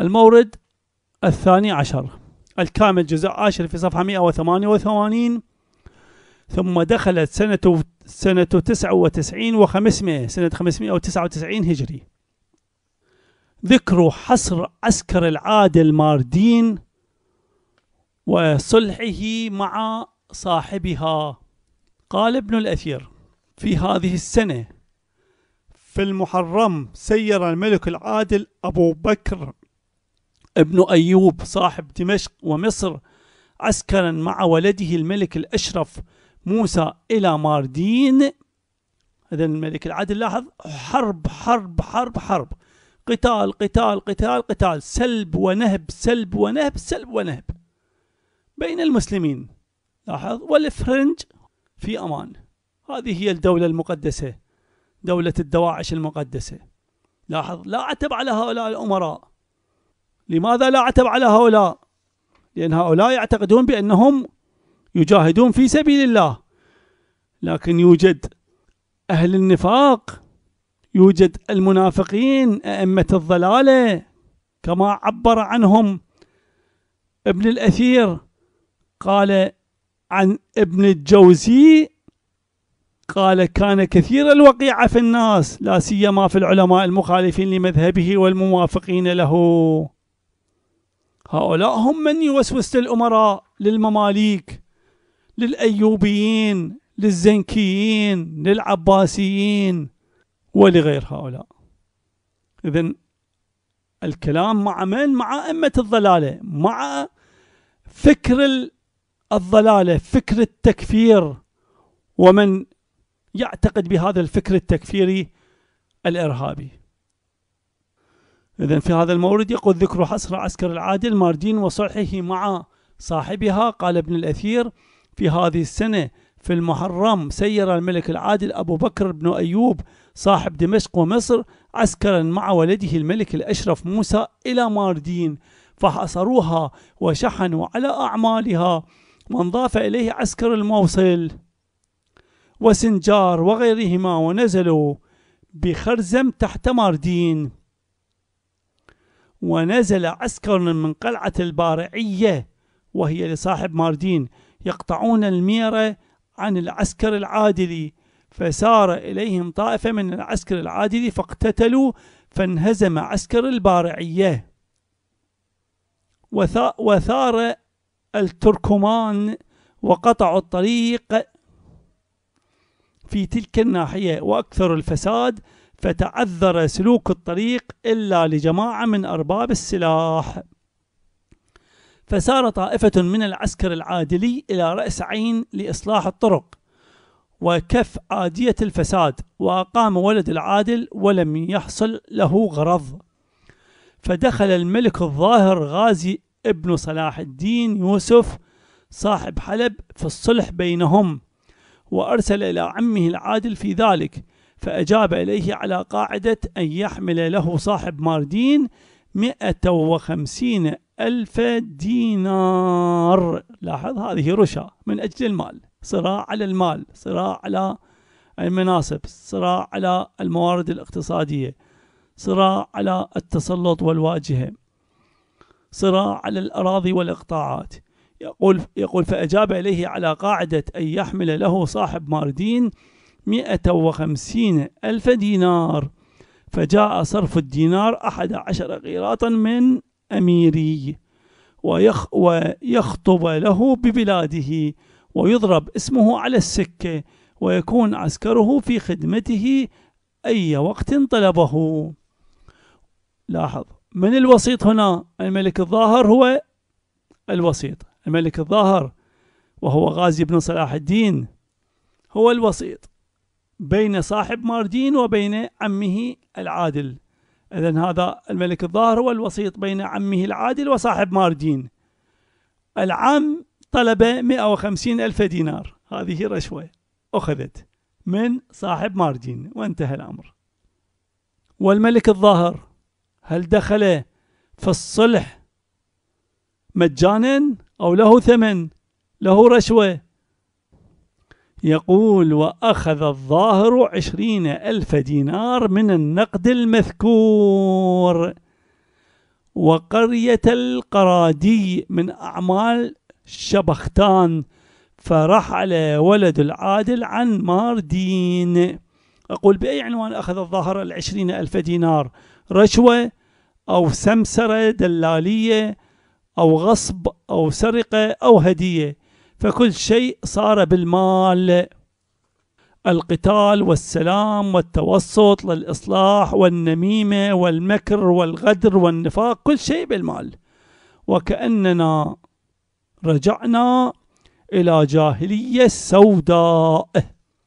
المورد الثاني عشر الكامل جزء عاشر في صفحة 188 ثم دخلت سنة سنة 99 و500 سنة 599 هجري ذكر حصر عسكر العادل ماردين وصلحه مع صاحبها قال ابن الأثير في هذه السنة في المحرم سير الملك العادل أبو بكر ابن أيوب صاحب دمشق ومصر عسكرا مع ولده الملك الأشرف موسى إلى ماردين هذا الملك العدل لاحظ حرب حرب حرب حرب قتال قتال قتال قتال سلب ونهب سلب ونهب سلب ونهب بين المسلمين لاحظ والفرنج في أمان هذه هي الدولة المقدسة دولة الدواعش المقدسة لاحظ لا عتب على هؤلاء الأمراء لماذا لا عتب على هؤلاء لأن هؤلاء يعتقدون بأنهم يجاهدون في سبيل الله لكن يوجد أهل النفاق يوجد المنافقين أئمة الضلالة كما عبر عنهم ابن الأثير قال عن ابن الجوزي قال كان كثير الوقيعة في الناس لا سيما في العلماء المخالفين لمذهبه والموافقين له هؤلاء هم من يوسوس للأمراء للمماليك للأيوبيين للزنكيين للعباسيين ولغير هؤلاء إذا الكلام مع من؟ مع أمة الضلالة مع فكر الضلالة فكر التكفير ومن يعتقد بهذا الفكر التكفيري الإرهابي إذا في هذا المورد يقول ذكر حصر عسكر العادل ماردين وصلحه مع صاحبها قال ابن الأثير في هذه السنة في المحرم سير الملك العادل أبو بكر بن أيوب صاحب دمشق ومصر عسكرا مع ولده الملك الأشرف موسى إلى ماردين فحصروها وشحنوا على أعمالها وانضاف إليه عسكر الموصل وسنجار وغيرهما ونزلوا بخرزم تحت ماردين ونزل عسكر من قلعة البارعية وهي لصاحب ماردين يقطعون الميرة عن العسكر العادلي فسار إليهم طائفة من العسكر العادلي فاقتتلوا فانهزم عسكر البارعية وثار التركمان وقطعوا الطريق في تلك الناحية وأكثر الفساد فتعذر سلوك الطريق إلا لجماعة من أرباب السلاح فسار طائفة من العسكر العادلي إلى رأس عين لإصلاح الطرق وكف عادية الفساد وأقام ولد العادل ولم يحصل له غرض فدخل الملك الظاهر غازي ابن صلاح الدين يوسف صاحب حلب في الصلح بينهم وأرسل إلى عمه العادل في ذلك فأجاب إليه على قاعدة أن يحمل له صاحب ماردين مئة وخمسين ألف دينار لاحظ هذه رشا من أجل المال صراع على المال صراع على المناصب صراع على الموارد الاقتصادية صراع على التسلط والواجهة صراع على الأراضي والإقطاعات يقول, يقول فأجاب إليه على قاعدة أن يحمل له صاحب ماردين مئة وخمسين ألف دينار فجاء صرف الدينار أحد عشر قيراطا من أميري ويخ ويخطب له ببلاده ويضرب اسمه على السكة ويكون عسكره في خدمته أي وقت طلبه لاحظ من الوسيط هنا الملك الظاهر هو الوسيط الملك الظاهر وهو غازي بن صلاح الدين هو الوسيط بين صاحب ماردين وبين عمه العادل إذا هذا الملك الظاهر هو الوسيط بين عمه العادل وصاحب ماردين العام طلب 150 ألف دينار هذه رشوة أخذت من صاحب ماردين وانتهى الأمر والملك الظاهر هل دخل في الصلح مجانا أو له ثمن له رشوة يقول وأخذ الظاهر عشرين ألف دينار من النقد المذكور وقرية القرادي من أعمال شبختان فرحل ولد العادل عن ماردين أقول بأي عنوان أخذ الظاهر العشرين ألف دينار رشوة أو سمسرة دلالية أو غصب أو سرقة أو هدية فكل شيء صار بالمال القتال والسلام والتوسط للإصلاح والنميمة والمكر والغدر والنفاق كل شيء بالمال وكأننا رجعنا إلى جاهلية سوداء